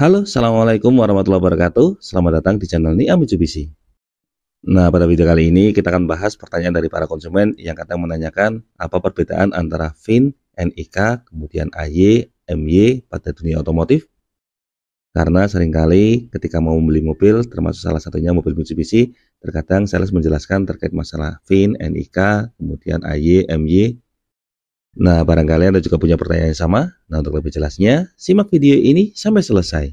Halo, Assalamualaikum warahmatullahi wabarakatuh. Selamat datang di channel Nia Mitsubishi. Nah, pada video kali ini kita akan bahas pertanyaan dari para konsumen yang kadang menanyakan apa perbedaan antara VIN, NIK, kemudian AY, MY pada dunia otomotif. Karena seringkali ketika mau membeli mobil, termasuk salah satunya mobil Mitsubishi, terkadang sales menjelaskan terkait masalah VIN, NIK, kemudian AY, MY, Nah, barangkali Anda juga punya pertanyaan yang sama. Nah, untuk lebih jelasnya, simak video ini sampai selesai.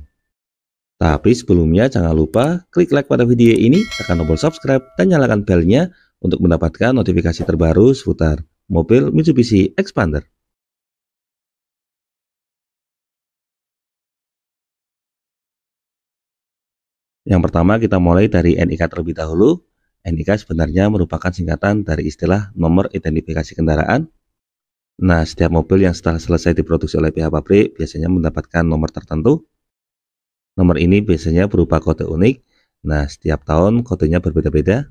Tapi sebelumnya jangan lupa klik like pada video ini, tekan tombol subscribe, dan nyalakan belnya untuk mendapatkan notifikasi terbaru seputar mobil Mitsubishi Expander. Yang pertama kita mulai dari NIK terlebih dahulu. NIK sebenarnya merupakan singkatan dari istilah nomor identifikasi kendaraan Nah, setiap mobil yang setelah selesai diproduksi oleh pihak pabrik biasanya mendapatkan nomor tertentu. Nomor ini biasanya berupa kode unik. Nah, setiap tahun kodenya berbeda-beda.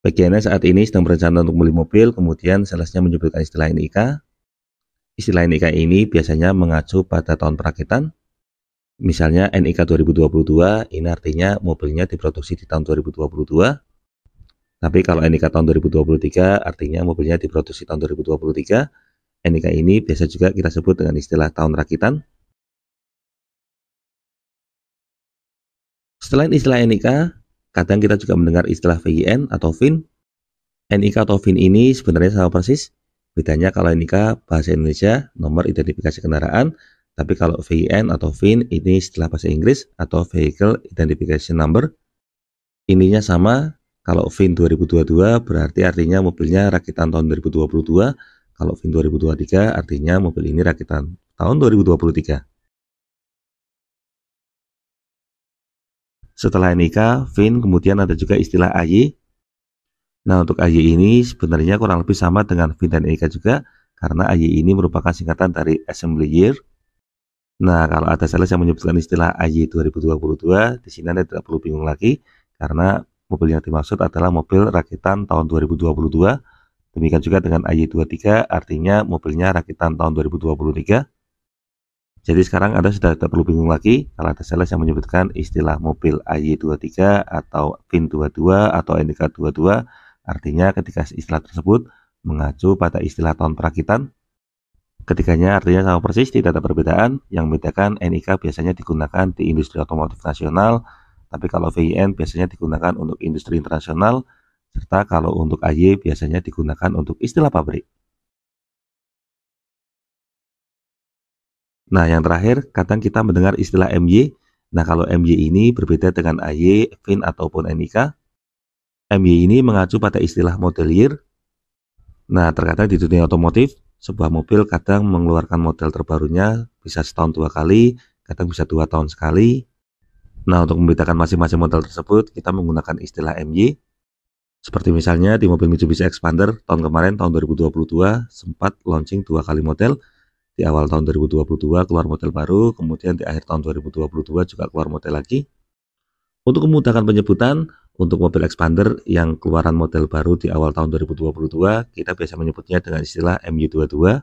Bagiannya saat ini sedang berencana untuk membeli mobil, kemudian salesnya menyebutkan istilah NIK. Istilah NIK ini biasanya mengacu pada tahun perakitan. Misalnya NIK 2022, ini artinya mobilnya diproduksi di tahun 2022. Tapi kalau NIK tahun 2023, artinya mobilnya diproduksi tahun 2023 NIK ini biasa juga kita sebut dengan istilah tahun rakitan. Selain istilah NIK, kadang kita juga mendengar istilah VIN atau VIN. NIK atau VIN ini sebenarnya sama persis. Bedanya kalau NIK bahasa Indonesia nomor identifikasi kendaraan, tapi kalau VIN atau VIN ini istilah bahasa Inggris atau Vehicle Identification Number. Ininya sama, kalau VIN 2022 berarti artinya mobilnya rakitan tahun 2022, kalau VIN 2023 artinya mobil ini rakitan tahun 2023. Setelah NIK, VIN kemudian ada juga istilah AY. Nah, untuk AY ini sebenarnya kurang lebih sama dengan VIN dan NIK juga karena AY ini merupakan singkatan dari Assembly Year. Nah, kalau ada sales yang menyebutkan istilah AY 2022, di sini Anda tidak perlu bingung lagi karena mobil yang dimaksud adalah mobil rakitan tahun 2022 Demikian juga dengan AY23 artinya mobilnya rakitan tahun 2023. Jadi sekarang Anda sudah tidak perlu bingung lagi kalau ada sales yang menyebutkan istilah mobil AY23 atau VIN22 atau NDK22 artinya ketika istilah tersebut mengacu pada istilah tahun perakitan Ketiganya artinya sama persis, tidak ada perbedaan. Yang membedakan NIK biasanya digunakan di industri otomotif nasional, tapi kalau VIN biasanya digunakan untuk industri internasional serta kalau untuk AY biasanya digunakan untuk istilah pabrik. Nah, yang terakhir, kadang kita mendengar istilah MY. Nah, kalau MY ini berbeda dengan AY, VIN ataupun NIK. MY ini mengacu pada istilah model year. Nah, terkadang di dunia otomotif, sebuah mobil kadang mengeluarkan model terbarunya bisa setahun dua kali, kadang bisa dua tahun sekali. Nah, untuk membedakan masing-masing model tersebut, kita menggunakan istilah MY. Seperti misalnya di mobil Mitsubishi Expander tahun kemarin tahun 2022 sempat launching dua kali model. Di awal tahun 2022 keluar model baru, kemudian di akhir tahun 2022 juga keluar model lagi. Untuk memudahkan penyebutan, untuk mobil Expander yang keluaran model baru di awal tahun 2022, kita biasa menyebutnya dengan istilah MU22.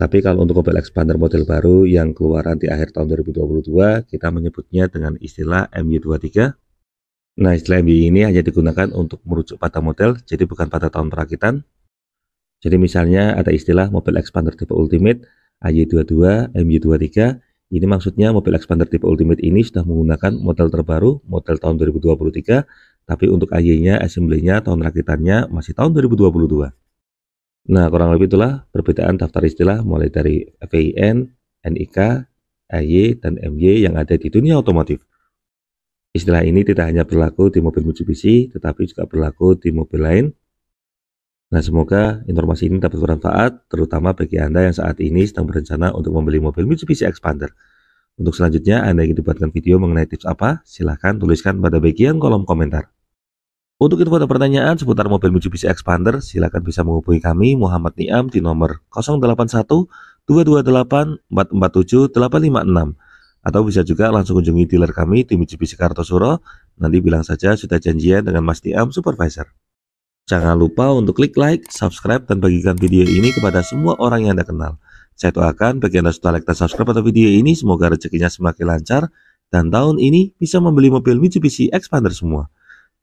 Tapi kalau untuk mobil Expander model baru yang keluaran di akhir tahun 2022, kita menyebutnya dengan istilah MU23. Nah, istilah MBI ini hanya digunakan untuk merujuk pada model, jadi bukan pada tahun perakitan. Jadi misalnya ada istilah mobil expander tipe Ultimate, AY22, MY23, ini maksudnya mobil expander tipe Ultimate ini sudah menggunakan model terbaru, model tahun 2023, tapi untuk AY-nya, assembly-nya, tahun rakitannya masih tahun 2022. Nah, kurang lebih itulah perbedaan daftar istilah mulai dari VIN, NIK, AY, dan MY yang ada di dunia otomotif. Istilah ini tidak hanya berlaku di mobil Mitsubishi, tetapi juga berlaku di mobil lain. Nah, semoga informasi ini dapat bermanfaat, terutama bagi Anda yang saat ini sedang berencana untuk membeli mobil Mitsubishi Expander. Untuk selanjutnya, Anda ingin dibuatkan video mengenai tips apa? Silahkan tuliskan pada bagian kolom komentar. Untuk info dan pertanyaan seputar mobil Mitsubishi Expander, silakan bisa menghubungi kami Muhammad Niam di nomor 081 228 447 856 atau bisa juga langsung kunjungi dealer kami di Mitsubishi Kartosuro. Nanti bilang saja sudah janjian dengan Mas Diam Supervisor. Jangan lupa untuk klik like, subscribe, dan bagikan video ini kepada semua orang yang Anda kenal. Saya doakan bagi Anda sudah like dan subscribe pada video ini semoga rezekinya semakin lancar dan tahun ini bisa membeli mobil Mitsubishi Expander semua.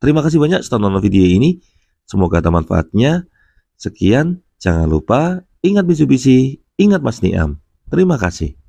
Terima kasih banyak sudah nonton video ini. Semoga ada manfaatnya. Sekian, jangan lupa ingat Mitsubishi, ingat Mas Niam. Terima kasih.